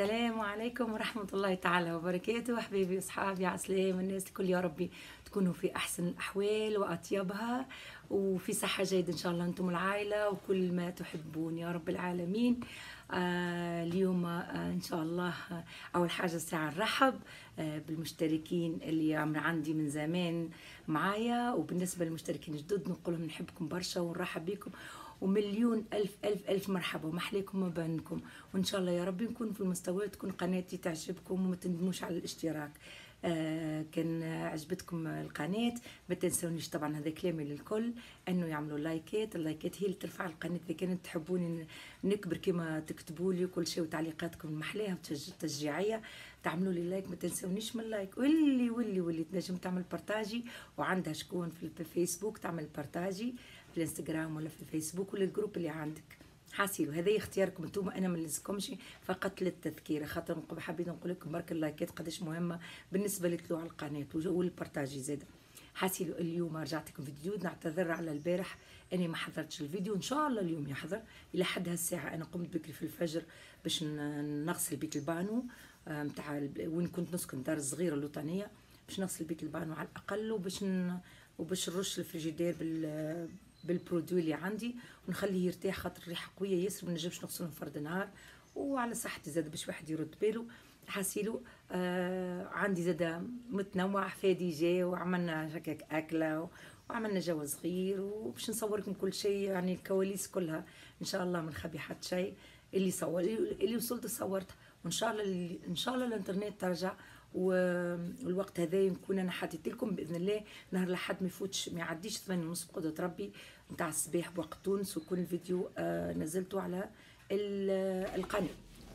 السلام عليكم ورحمة الله تعالى وبركاته حبيبي أصحابي عسلام الناس الكل يا ربي تكونوا في أحسن الأحوال وأطيبها وفي صحة جيدة إن شاء الله أنتم العائلة وكل ما تحبون يا رب العالمين آه اليوم آه إن شاء الله آه، أول حاجة الساعة نرحب آه، بالمشتركين اللي عندي من زمان معايا وبالنسبة للمشتركين الجدد نقول لهم نحبكم برشا ونرحب بكم ومليون ألف ألف ألف مرحبا ومحليكم وبانكم وإن شاء الله يا ربي نكون في المستوى تكون قناتي تعجبكم وما تندموش على الاشتراك آه كان عجبتكم القناة ما تنسونيش طبعا هذا كلامي للكل أنه يعملوا لايكات اللايكات هي اللي ترفع القناة إذا كانت تحبوني نكبر كما تكتبوا لي كل شيء وتعليقاتكم محلاها تشجيعية تعملوا لي لايك ما تنسونيش من اللايك واللي واللي واللي تنجم تعمل بارتاجي وعندها شكون في الفيسبوك تعمل بارتاجي في الانستغرام ولا في الفيسبوك ولا الجروب اللي عندك حاسيلو هذا اختياركم انتم انا ما نلزمكمش فقط للتذكير خاطر حبيت نقول لكم برك اللايكات قداش مهمه بالنسبه لطلوع القناه والبارتاجي زيد حاسيلو اليوم رجعت لكم فيديو نعتذر على البارح اني ما حضرتش الفيديو ان شاء الله اليوم يحضر الى حد هالساعه انا قمت بكري في الفجر باش نغسل بيت البانو نتاع آه، وين كنت نسكن دار الصغيره اللوطانيه باش نغسل بيت البانو على الاقل وباش وباش نرش الفريجيدير بال بالبرودوي اللي عندي ونخليه يرتاح خاطر الريحه قويه ياسر ما نجمش نغسلهم فرد نهار وعلى صحتي زاد باش واحد يرد باله حاسيلو آه عندي زاد متنوع فادي جا وعملنا هكاك اكله وعملنا جو صغير وباش نصور لكم كل شيء يعني الكواليس كلها ان شاء الله ما نخبي حتى شيء اللي صور اللي وصلت صورتها وان شاء الله ان شاء الله الانترنت ترجع والوقت هذا نكون انا حطيت لكم باذن الله نهار الاحد ما يفوتش ما يعديش 8 ونص بقدره ربي نتاع الصباح بوقت تونس وكل الفيديو آه، نزلته على القناه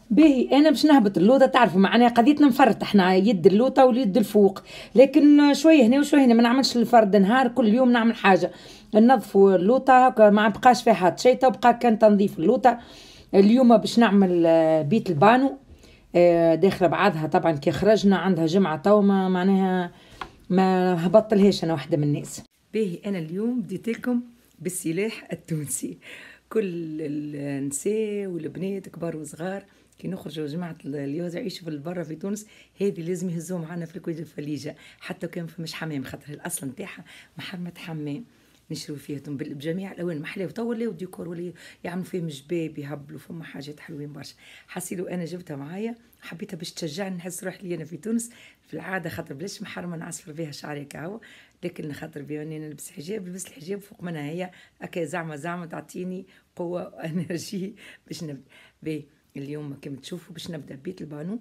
باهي انا باش نهبط اللوطه تعرفوا معناها قضيتنا نفرط احنا يد اللوطه واليد الفوق لكن شويه هنا وشويه هنا ما نعملش الفرد نهار كل يوم نعمل حاجه ننظفوا اللوطه ما بقاش فيها حتى شيء تبقى بقى كان تنظيف اللوطه اليوم باش نعمل آه، بيت البانو آه، داخله بعضها طبعا كي خرجنا عندها جمعه تو ما معناها ما هبطلهاش انا واحده من الناس باهي انا اليوم بديت لكم بالسلاح التونسي كل النساء والبنات كبار وصغار كي نخرجوا جماعة اليوز يعيشوا في البرة في تونس هذه لازم يهزوه معنا في الكويت الفليجة حتى كان فمش حمام خاطر الأصل نتاعها محمد حمام نشرو فيهم بجميع الالوان محلاه وطول ولاو ديكور ولي يعملوا فيهم جباب يهبلوا فما حاجات حلوين برشا حسيلو انا جبتها معايا حبيتها باش تشجعني نحس روحي لي انا في تونس في العاده خاطر بلاش محرمه نعصفر بها شعري كهو لكن خاطر بها اني نلبس حجاب لبس الحجاب فوق منها هي اكا زعما زعما تعطيني قوه وانرجي باش نبدا بي اليوم كما تشوفوا باش نبدا بيت البانو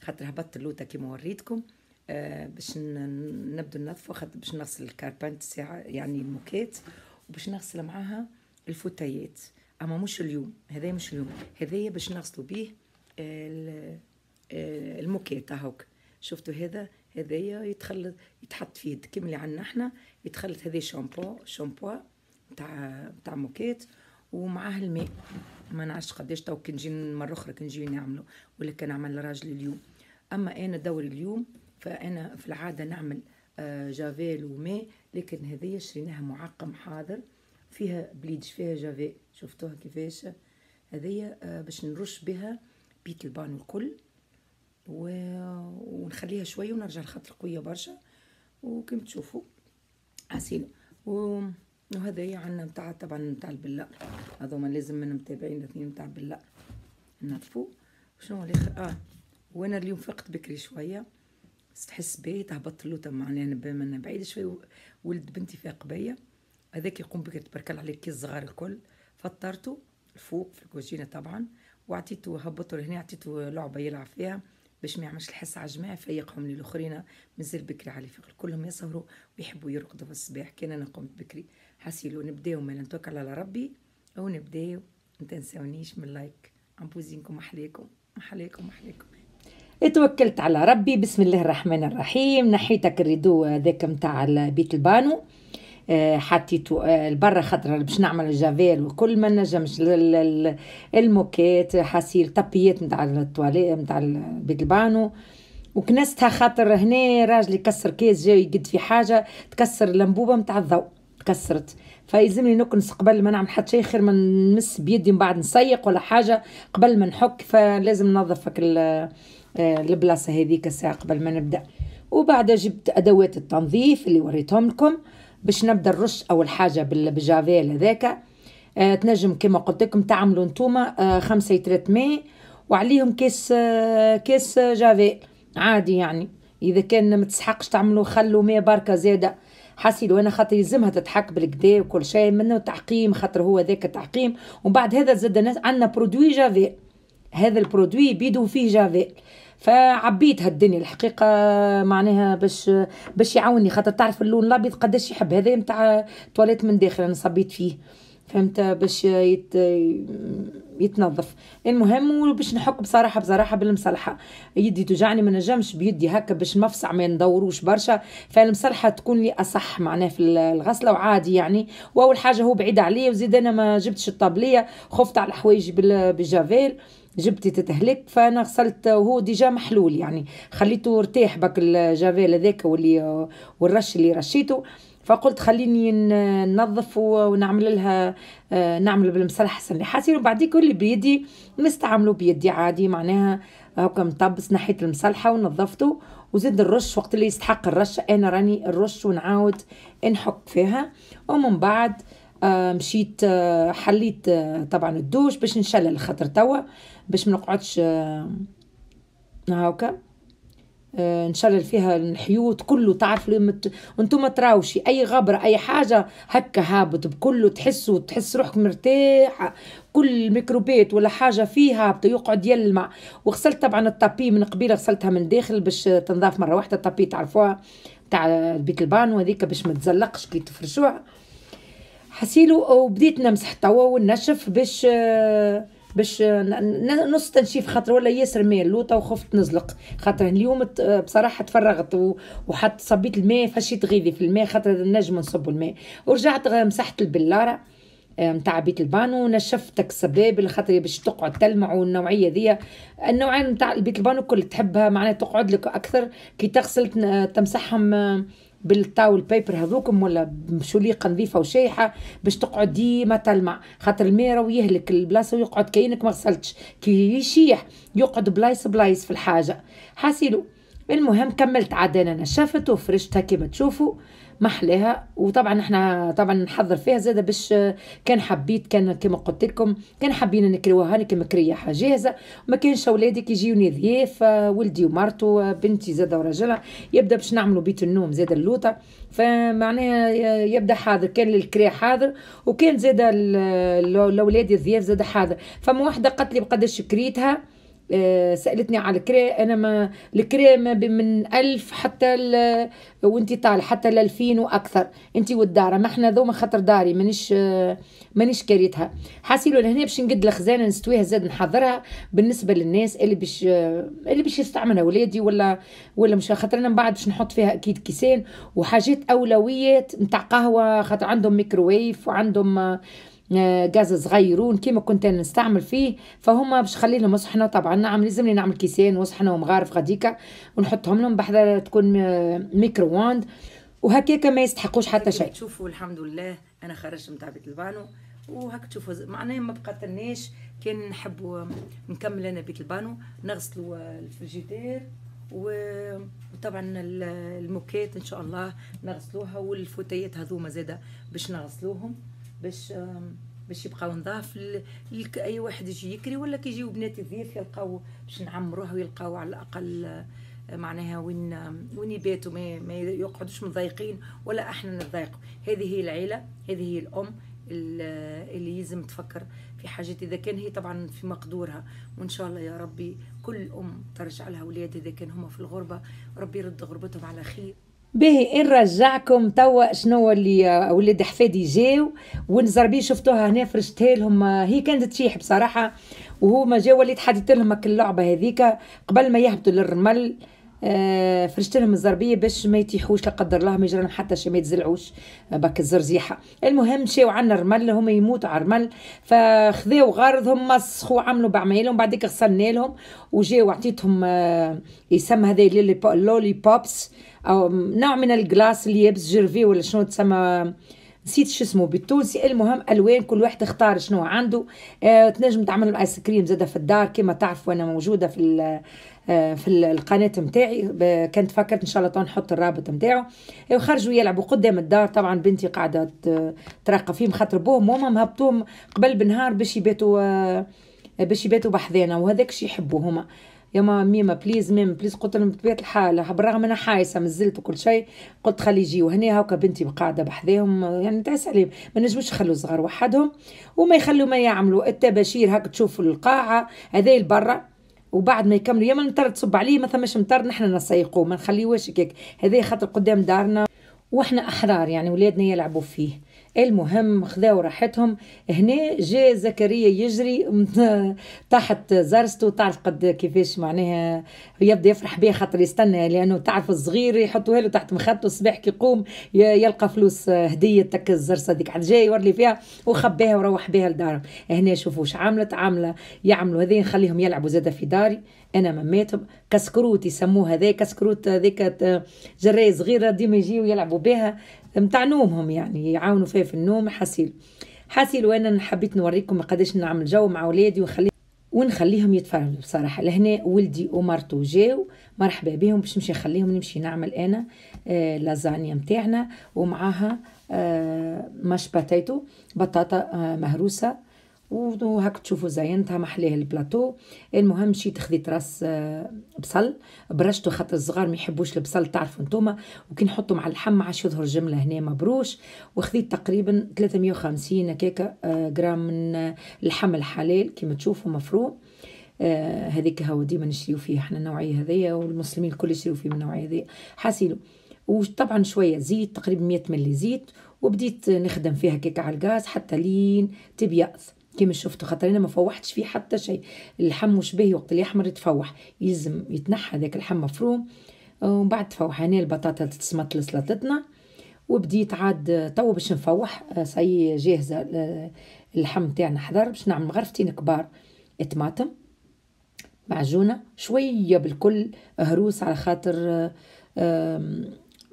خاطر هبطت اللوطه كما وريتكم آه، باش نبدو ننظفو خاطر باش نغسل الكاربانت ساعة يعني الموكات وباش نغسل معاها الفتيات اما مش اليوم هذا مش اليوم هذايا باش نغسلو بيه آه، آه، الموكات هاوك شفتوا هذا هذايا يتخلط يتحط فيه كيما اللي عندنا احنا يتخلط هذا شامبو شامبو نتاع نتاع موكات ومعاه الماء ما نعرفش قداش تو كي نجي مره اخرى كي نجي نعملو ولا كان عمل راجل اليوم اما انا دوري اليوم فانا في العاده نعمل آه، جافيل وماء لكن هذه شريناها معقم حاضر فيها بليدج فيها جافيل شفتوها كيفاش هذه آه، باش نرش بها بيت البان الكل و... ونخليها شويه ونرجع لخاطر قويه برشا وكيما تشوفوا عسيله و... وهذا هي عندنا نتاع طبعا نتاع البلار ما لازم من متابعين الاثنين نتاع البلار نظفوا شنو الاخر اه وانا اليوم فقت بكري شويه بس تحس به تهبط له تما يعني من بعيد شوي ولد بنتي في قبايه هذاك يقوم بك تبركل عليه كي الصغار الكل فطرته الفوق في الكوجينه طبعا وعطيته هبطوا لهنا عطيته لعبه يلعب فيها باش ما يعملش الحس على الجماعه فيقهم لي الاخرين مازال بكري على فيق كلهم يسهروا ويحبوا يرقدوا في الصباح كان انا قمت بكري حسيلو نبداو مالا نتوكل على ربي او نبداو ما تنساونيش من لايك امبوزينكم احليكم احليكم احليكم توكلت على ربي بسم الله الرحمن الرحيم نحيتك الريدو هذاك متاع بيت البانو آه، حطيتو آه، البرة خاطر باش نعمل الجافيل وكل ما نجمش الموكات حصير طبيات نتاع التواليت نتاع بيت البانو وكنستها خاطر هنا راجلي كسر كيس جاي يقد في حاجة تكسر اللمبوبة نتاع الضوء تكسرت فيلزمني نكنس قبل ما نعمل حتى شيء خير ما نمس بيدي من بعد نسيق ولا حاجة قبل ما نحك فلازم ننظفك آه، البلاصه هذيك الساعه قبل ما نبدا وبعد جبت ادوات التنظيف اللي وريتهم لكم باش نبدا نرش اول حاجه بالجافيل هذاك آه، تنجم كما قلت لكم تعملوا نتوما آه، خمسة لترات ماء وعليهم كاس كيس كاس جافيل عادي يعني اذا كان ما تسحقش تعملوا خل وماء بركه زاده حاسيل وانا خاطر يلزمها تتحك بالكدا وكل شيء منه تعقيم خاطر هو ذاك التعقيم ومن بعد هذا زاد عندنا برودوي جافيل هذا البرودوي بيدو فيه جافيل فعبيت هالدنيا الحقيقه معناها باش باش يعاوني خاطر تعرف اللون الابيض قداش يحب هذا نتاع تواليت من داخل انا صبيت فيه فهمت باش يت... يتنظف المهم وباش نحك بصراحه بصراحه بالمصلحه يدي توجعني ما نجمش بيدي هكا باش نفصع ما ندوروش برشا فالمصلحه تكون لي اصح معناه في الغسله وعادي يعني واول حاجه هو بعيد عليا وزيد انا ما جبتش الطابليه خفت على حوايجي بالجافيل جبتي تتهلك فانا غسلت وهو ديجا محلول يعني خليته ارتاح بك الجافيل هذاك واللي والرش اللي رشيته فقلت خليني ننظف ونعمل لها آه، نعمل بالمسلح حسن حاسين وبعديك كل بيدي نستعمله بيدي عادي معناها هكا مطبس نحيت المسلحه ونظفته وزد الرش وقت اللي يستحق الرش انا راني الرش ونعاود نحك فيها ومن بعد آه، مشيت آه، حليت طبعا الدوش باش نشلل خاطر توا باش ما نقعدش آه، هاكا آه، نشلل فيها الحيوط كله تعرفوا مت... انتم تراوشي اي غبره اي حاجه هكا هابط بكله تحسوا تحس روحك مرتاحه كل الميكروبات ولا حاجه فيه هابطه يقعد يلمع وغسلت طبعا التابي من قبيله غسلتها من الداخل باش تنضاف مره واحده التابي تعرفوها تاع بيت البان وهذيك باش ما تزلقش كي تفرشوها حسيلو وبديت نمسح توا ونشف باش آه باش نص تنشيف خاطر ولا ياسر ماء لوطه وخفت نزلق خاطر اليوم بصراحه تفرغت وحط صبيت الماء فشيت غيظي في الماء خاطر نجم نصب الماء ورجعت مسحت البلاره نتاع آه، بيت البانو نشفتك السباب خاطر باش تقعد تلمع والنوعيه ذي النوعين نتاع بيت البانو كل تحبها معناها تقعد لك اكثر كي تغسل تمسحهم آه، بالطاول بيبر هذوكم ولا بشوليقه نظيفه وشايحه باش تقعد ديما تلمع خاطر الماء راهو يهلك البلاصه ويقعد كأنك ما غسلتش كي يشيح يقعد بلايص بلايص في الحاجه حاسيلو المهم كملت عاد انا نشفت وفرشتها كما تشوفوا محلاها وطبعا احنا طبعا نحضر فيها زادا باش آه، كان حبيت كان كما قلت لكم كان حابين نكروها هاني كريحه جاهزه ما كانش اولادي كيجيوني ضياف آه، ولدي ومرته آه، بنتي زادا ورجلها يبدا باش نعملوا بيت النوم زادا اللوطه فمعناها يبدا حاضر كان الكري حاضر وكان زادا الاولاد الضياف زادا حاضر فما واحده قالت لي بقداش كريتها آه، سالتني على الكري انا ما ما من 1000 حتى وانت طالع حتى ل 2000 واكثر انت والدار ما احنا ذوما خاطر داري مانيش آه، مانيش كاريتها حاسيلو لهنا باش نقد الخزانه نستويها زاد نحضرها بالنسبه للناس اللي باش آه، اللي باش يستعملها ولادي ولا ولا مش خاطر انا من بعد باش نحط فيها اكيد كيسين وحاجات اولويات نتاع قهوه خاطر عندهم ميكروويف وعندهم غاز صغيرون كيما كنت انا نستعمل فيه فهما باش نخلي لهم صحنه طبعا نعم، نعمل لازم لي نعمل كيسان وصحنه ومغارف غاديكا ونحطهم لهم بحذا تكون ميكرووند وهكاك ما يستحقوش حتى شيء تشوفوا الحمد لله انا خرجت من بيت البانو وهاك تشوفوا معناها ما بقاتلناش كان نحبوا نكمل انا بيت البانو نغسلوا الفريجيدير وطبعا الموكات ان شاء الله نغسلوها والفوتيات هذوما زاده باش نغسلوهم باش باش يبقاو نضاف اي واحد يجي يكري ولا كيجيو بنات الضيف يلقاو باش نعمروه ويلقاو على الاقل آه، معناها وين آه، وين يباتوا ما, يقعدوش مضايقين ولا احنا نضايقوا هذه هي العيله هذه هي الام آه، اللي لازم تفكر في حاجات اذا كان هي طبعا في مقدورها وان شاء الله يا ربي كل ام ترجع لها اولاد اذا كان هما في الغربه ربي يرد غربتهم على خير باهي ان رجعكم توا شنو اللي ولاد حفادي جاو ونزر شفتوها هنا فرشتها لهم هي كانت تشيح بصراحه ما جاو وليت حددت لهم اللعبه هذيك قبل ما يهبطوا للرمل آه، فرشت لهم الزربيه باش ما يتيحوش لا قدر الله ما يجرى حتى شي ما يتزلعوش آه، باك الزرزيحه المهم شيو عندنا الرمل هما يموتوا على الرمل فخذاو غرضهم مسخوا عملوا بعمايلهم بعديك غسلنا لهم وجاو عطيتهم آه، يسمى هذا اللولي بوبس او نوع من الجلاس اللي يبس جرفي ولا شنو تسمى نسيت شو اسمه بالتونسي المهم الوان كل واحد اختار شنو عنده آه تنجم تعمل الايس كريم زاده في الدار كما تعرف وانا موجوده في آه، في القناه نتاعي كنت فكرت ان شاء الله نحط الرابط نتاعو آه، وخرجوا يلعبوا قدام الدار طبعا بنتي قاعده تراقب فيهم خاطر بوهم وما مهبطوهم قبل بنهار باش يباتوا آه، باش يباتوا بحذانا وهذاك شي يحبوا هما يا ماما ميما بليز ميم بليز قلت لهم بطبيعه الحال بالرغم انا حايسه مزلت وكل شيء قلت خلي يجيو هنا هاكا بنتي قاعده بحذاهم يعني تعس عليهم ما نجموش يخلوا الصغار وحدهم وما يخلوا ما يعملوا التباشير هاك تشوفوا القاعه هذا برا وبعد ما يكملوا ياما المطر تصب عليه ما ثماش مطر نحن نسيقوه ما نخليوهش هكاك هذا خاطر قدام دارنا واحنا احرار يعني ولادنا يلعبوا فيه المهم خذاو راحتهم هنا جاء زكريا يجري تحت زرسته تعرف قد كيفاش معناها يبدا يفرح بها خاطر يستنى لانه تعرف الصغير يحطوها له تحت مخدته الصباح كي يقوم يلقى فلوس هديه تك الزرسه ديك عاد جاي يورلي فيها وخباها وروح بها لدارهم هنا شوفوا عملت عامله يعملوا هذين نخليهم يلعبوا زاده في داري انا مماتهم كسكروت يسموه هذا كسكروت هذيك جرايه صغيره ديما يجيو يلعبوا بها متاع نومهم يعني يعاونوا فيه في النوم حسيل حسيل وانا حبيت نوريكم قداش نعمل جو مع ولادي ونخلي ونخليهم يتفرجوا بصراحه لهنا ولدي ومرته جاو مرحبا بهم باش نمشي نخليهم نمشي نعمل انا آه، لازانيا متاعنا ومعاها آه، مش باتيتو بطاطا آه، مهروسه وهاك تشوفوا زينتها محليه البلاطو المهم شي تخدي راس آه، بصل برشتو خاطر الصغار ما يحبوش البصل تعرفوا نتوما وكي نحطو مع اللحم عادش يظهر جمله هنا مبروش وخذيت تقريبا 350 هكاك آه، غرام من اللحم الحلال كيما تشوفوا مفروم آه، هذيك هو ديما نشريو فيه احنا النوعيه هذيا والمسلمين الكل يشريو فيه من النوعيه هذيا حاسيلو وطبعا شويه زيت تقريبا 100 ملي زيت وبديت نخدم فيها كيك على الغاز حتى لين تبيض كيما شفتوا خاطر انا ما فوحتش فيه حتى شيء اللحم مش باهي وقت اللي يحمر يتفوح يلزم يتنحى ذاك اللحم مفروم آه، ومن بعد تفوح هنا البطاطا تتسمط لسلطتنا وبديت عاد تو باش نفوح آه، صاي جاهزه آه، اللحم تاعنا حضر باش نعمل مغرفتين كبار طماطم معجونه شويه بالكل هروس على خاطر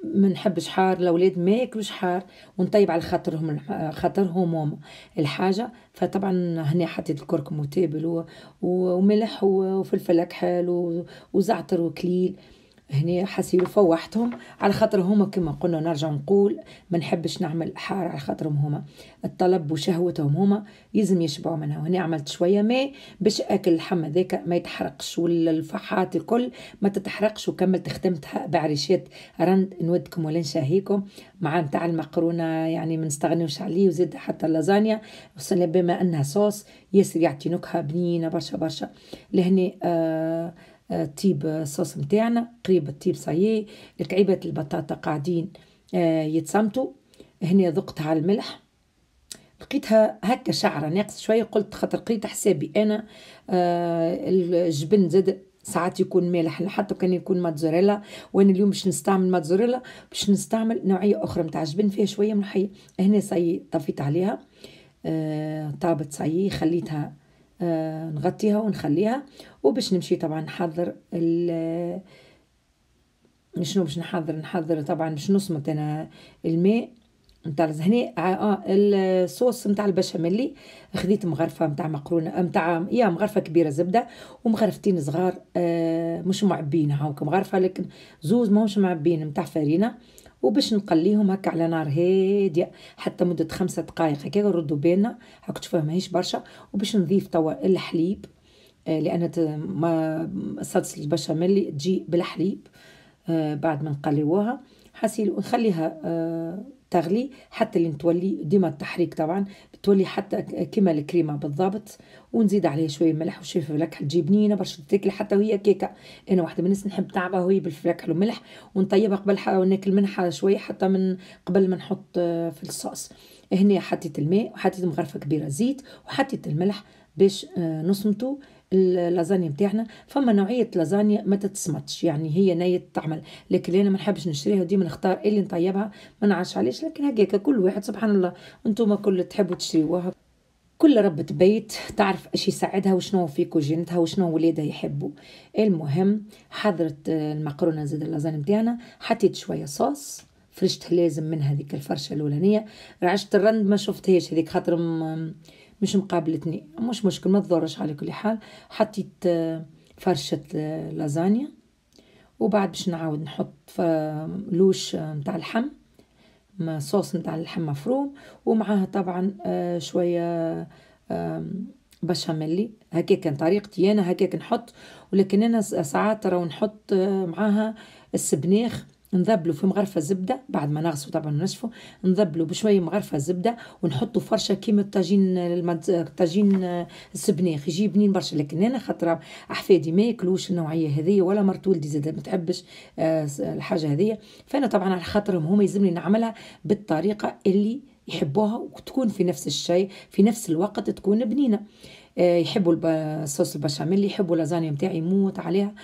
ما نحبش حار الاولاد ما ياكلوش حار ونطيب على خاطرهم خاطرهم هما الحاجه فطبعا هنا حطيت الكركم وتابل وملح وفلفل اكحل وزعتر وكليل هنا حسيلو فوحتهم على خاطر هما كما قلنا نرجع نقول ما نحبش نعمل حار على خاطرهم هما الطلب وشهوتهم هما يلزم يشبعوا منها وهنا عملت شويه ماء باش اكل اللحم ذاك ما يتحرقش والفحات الكل ما تتحرقش وكملت خدمتها بعريشات رند نودكم ولا نشاهيكم مع نتاع المقرونه يعني ما نستغنوش عليه وزيد حتى اللازانيا وصلنا بما انها صوص ياسر يعطي نكهه بنينه برشا برشا لهنا آه طيب الصوص نتاعنا قريب الطيب صايي الكعيبات البطاطا قاعدين آه، يتصمتوا هنا ذقت على الملح لقيتها هكا شعره ناقص شويه قلت خاطر قريت حسابي انا آه، الجبن زاد ساعات يكون مالح حتى كان يكون ماتزوريلا وانا اليوم باش نستعمل ماتزوريلا باش نستعمل نوعيه اخرى نتاع جبن فيها شويه ملحيه هنا صايي طفيت عليها آه، طابت صايي خليتها آه، نغطيها ونخليها وباش نمشي طبعا نحضر شنو باش نحضر نحضر طبعا باش نصمت انا الماء نتاع هنا آه،, اه الصوص نتاع البشاميل خديت مغرفه نتاع مقرونه نتاع آه، يا مغرفه كبيره زبده ومغرفتين صغار آه مش معبين هاوك مغرفه لكن زوز ماهوش معبين نتاع فرينه وباش نقليهم هكا على نار هاديه حتى مده خمسة دقائق هكا ردوا بالنا هاك تشوفوها ماهيش برشا وباش نضيف توا الحليب آه، لان ما صلصه البشاميل تجي بالحليب آه، بعد ما نقليوها حسيل ونخليها آه، تغلي حتى لين تولي ديما التحريك طبعا بتولي حتى كيما الكريمه بالضبط ونزيد عليها شويه ملح وشويه فلكح تجي بنينه برشا تاكل حتى وهي كيكه انا واحده من الناس نحب نتعبها وهي بالفلكح والملح ونطيبها قبل ناكل منها شويه حتى من قبل ما نحط آه، في الصوص هنا حطيت الماء وحطيت مغرفه كبيره زيت وحطيت الملح باش آه، نصمتو اللازانيا نتاعنا فما نوعيه لازانيا ما تتسمطش يعني هي نية تعمل لكن انا ما نحبش نشريها وديما نختار اللي نطيبها ما نعرفش علاش لكن هكاك كل واحد سبحان الله انتم كل تحبوا تشريوها كل ربة بيت تعرف اش يساعدها وشنو في كوجينتها وشنو ولادها يحبوا المهم حضرت آه، المقرونه زاد اللازانيا نتاعنا حطيت شويه صوص فرشتها لازم من هذيك الفرشه الاولانيه رعشت الرند ما شفتهاش هذيك خاطر مش مقابلتني مش مشكل ما تضرش على كل حال حطيت آه، فرشة آه، لازانيا وبعد باش نعاود نحط آه، لوش متاع اللحم صوص متاع اللحم مفروم ومعاها طبعا شوية بشاميلي هكا كان طريقتي انا هكا نحط ولكن انا ساعات راو نحط معاها السبناخ نذبلو في مغرفة زبدة بعد ما نغسله طبعا ونشفه نذبلو بشوية مغرفة زبدة ونحطه فرشة كيما الطاجين الطاجين آه، السبناخ يجي بنين برشا لكن أنا خاطر أحفادي ما ياكلوش النوعية هذه ولا مرتولدي ولدي زاد ما تحبش آه، الحاجة هذه فأنا طبعا على خاطرهم هما يلزمني نعملها بالطريقة اللي يحبوها وتكون في نفس الشيء في نفس الوقت تكون بنينة آه، يحبوا الصوص البشاميل يحبوا لازانيا نتاعي يموت عليها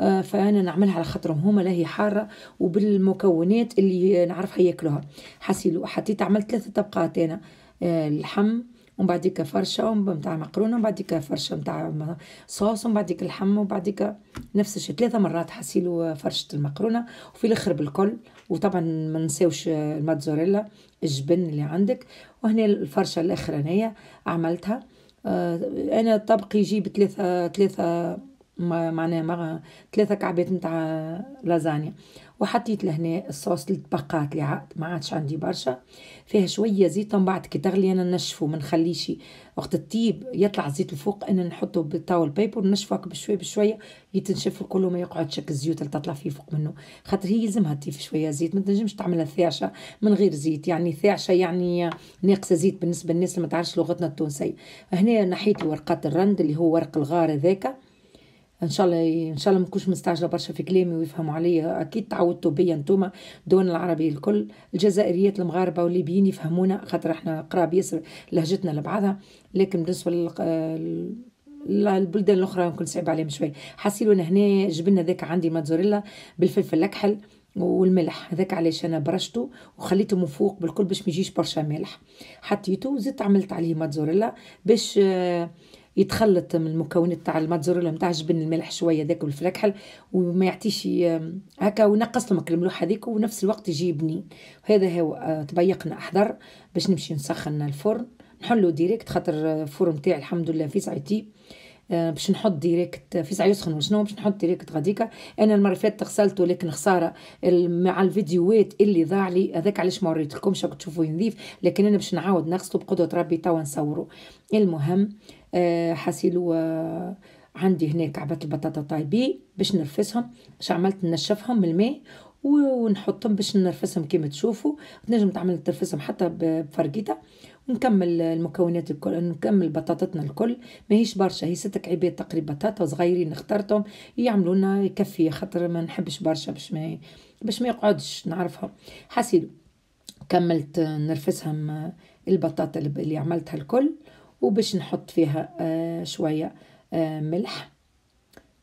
آه، فانا نعملها على خاطرهم هما لا هي حاره وبالمكونات اللي نعرفها ياكلوها حسيلو حطيت عملت ثلاثه طبقات انا آه، اللحم ومن بعديك فرشة نتاع مقرونة ومن بعديك فرشة نتاع صوص ومن بعديك اللحم ومن بعديك نفس الشيء ثلاثة مرات حسيلو فرشة المقرونة وفي الآخر بالكل وطبعا ما نساوش الماتزوريلا الجبن اللي عندك وهنا الفرشة الأخرانية عملتها آه، أنا الطبق يجيب ثلاثة ثلاثة معناها مع ثلاثة كعبات نتاع لازانيا وحطيت لهنا الصوص اللي تبقات اللي عاد ما عادش عندي برشا فيها شوية زيت من بعد كي تغلي أنا نشفو ما نخليش وقت الطيب يطلع الزيت الفوق أنا نحطه بالطاول بيبر نشفه هكا بشوية بشوية يتنشف كله ما يقعدش هكا الزيوت اللي تطلع فيه فوق منه خاطر هي يلزمها تطيب شوية زيت ما تنجمش تعملها ثعشة من غير زيت يعني ثعشة يعني ناقصة زيت بالنسبة للناس اللي ما تعرفش لغتنا التونسية هنا نحيت ورقات الرند اللي هو ورق الغار هذاك ان شاء الله ان شاء الله ما نكونش مستعجله برشا في كلامي ويفهموا عليا اكيد تعودتوا بيا انتوما الدول العربيه الكل الجزائريات المغاربه والليبيين يفهمونا خاطر احنا قراب ياسر لهجتنا لبعضها لكن بالنسبه لل البلدان الاخرى يمكن صعيب عليهم شوي حاسين هنا جبنا ذاك عندي ماتزوريلا بالفلفل الاكحل والملح هذاك علاش انا برشته وخليته من فوق بالكل باش ما يجيش برشا ملح حطيته وزدت عملت عليه ماتزوريلا باش آه يتخلط من المكونات تاع الماتزوريلا نتاع الجبن الملح شويه ذاك والفلاكحل وما يعطيش آه، هكا وينقص لك الملوحه هذيك ونفس الوقت يجي بنين هذا هو طبيقنا آه، احضر باش نمشي نسخن الفرن نحلو ديريكت خاطر آه، الفرن تاعي الحمد لله في ساعتي آه، باش نحط ديريكت آه، في ساعه يسخن شنو باش نحط ديريكت غاديكا انا المره فاتت غسلت ولكن خساره مع الفيديوهات اللي ضاع لي هذاك علاش ما وريتلكمش راكم تشوفوه نظيف لكن انا باش نعاود نغسلو بقدوه ربي توا نصورو المهم آه، حاسيلو عندي هنا كعبات البطاطا طايبين باش نرفسهم اش عملت نشفهم من الماء ونحطهم باش نرفسهم كيما تشوفوا تنجم تعمل ترفسهم حتى بفرقيطه ونكمل المكونات الكل نكمل بطاطتنا الكل ماهيش برشا هي ست كعبات تقريبا بطاطا صغيرين اخترتهم يعملوا لنا يكفي خاطر ما نحبش برشا باش ما باش ما يقعدش نعرفهم حسيلو كملت نرفسهم آه، البطاطا اللي عملتها الكل وباش نحط فيها آه، شوية آه، ملح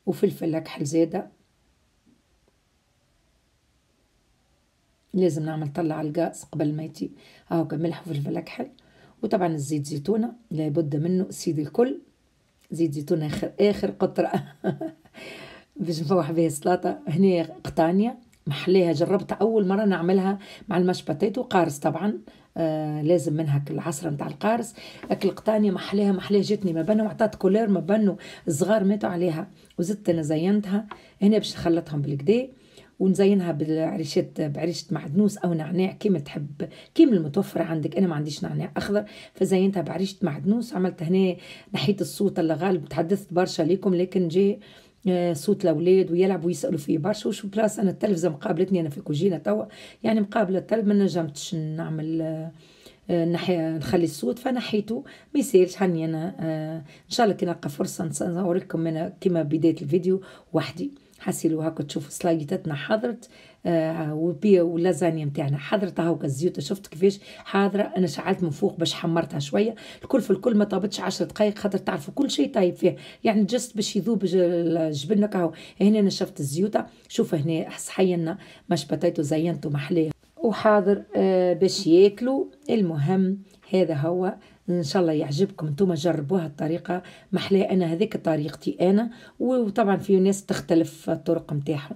وفلفل أكحل زادة لازم نعمل طلع على الغاز قبل ما يتي هاكا ملح وفلفل أكحل وطبعا الزيت زيتونة لابد منه سيدي الكل زيت زيتونة آخر, آخر قطرة باش نفوح به السلطة هنا قطانية محليها جربتها أول مرة نعملها مع الماش باتيتو قارس طبعا آه لازم منها العصرة نتاع القارص أكل قطانية محليها محليها جاتني ما بانو عطات كولير بانو الصغار ماتوا عليها وزدت أنا زينتها هنا باش نخلطهم بالكدا ونزينها بالعريشات بعريشه معدنوس او نعناع كيما تحب كيما المتوفر عندك انا ما عنديش نعناع اخضر فزينتها بعريشه معدنوس عملت هنا ناحيه الصوت اللي غالب تحدثت برشا ليكم لكن جاي آه، صوت الاولاد ويلعبوا ويسألوا فيه برشا وشو بلاصة انا التلفزه مقابلتني انا في كوجينه توا يعني مقابله التلف ما نجمتش نعمل آه، آه، نحي نخلي الصوت فنحيته ما يسالش هاني انا ان شاء الله كي نلقى فرصه نصوركم انا كيما بدايه الفيديو وحدي حسيلو هكا تشوف سلايدتنا حضرت آه وبي واللازانيا نتاعنا حضرت هاوكا الزيوت شفت كيفاش حاضره انا شعلت من فوق باش حمرتها شويه الكل في الكل ما طابتش 10 دقائق خاطر تعرفوا كل شيء طايب فيه يعني جست باش يذوب الجبن كاهو هنا نشفت الزيوت شوف هنا صحينا مش بطيتو زينتو محليه وحاضر آه باش ياكلوا المهم هذا هو ان شاء الله يعجبكم انتم جربوها الطريقه محلاه انا هذيك طريقتي انا وطبعا في ناس تختلف الطرق نتاعهم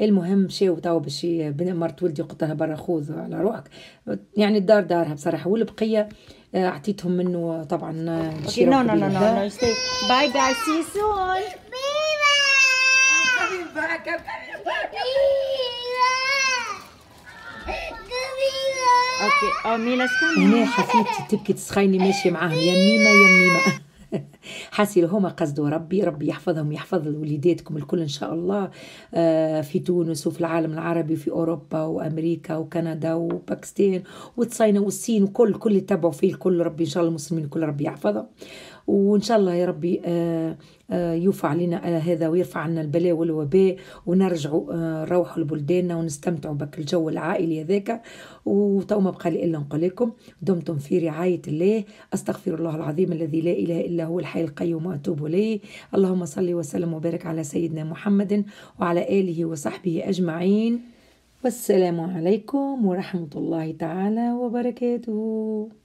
المهم مشاو توا باش مرت ولدي قلت لها برا خوذ على روحك يعني الدار دارها بصراحه والبقيه آه، اعطيتهم منه طبعا آه، شي نو نو نو باي باي سي سون باي باي اوكي او مي هنا حسيت تبكي تسخيني ماشي معاهم يا ميمه يا ميمه حاسي هما قصدوا ربي ربي يحفظهم يحفظ وليداتكم الكل ان شاء الله آه، في تونس وفي العالم العربي وفي اوروبا وامريكا وكندا وباكستان وتشاينا والصين وكل كل تبعوا فيه الكل ربي ان شاء الله المسلمين الكل ربي يحفظهم وان شاء الله يا ربي آه، آه، يوفى علينا آه، هذا ويرفع عنا البلاء والوباء ونرجعوا نروحوا لبلداننا ونستمتعوا بك الجو العائلي هذاك وتو ما بقى لي الا نقول لكم دمتم في رعايه الله استغفر الله العظيم الذي لا اله الا هو الحي القيوم واتوب اليه اللهم صل وسلم وبارك على سيدنا محمد وعلى اله وصحبه اجمعين والسلام عليكم ورحمه الله تعالى وبركاته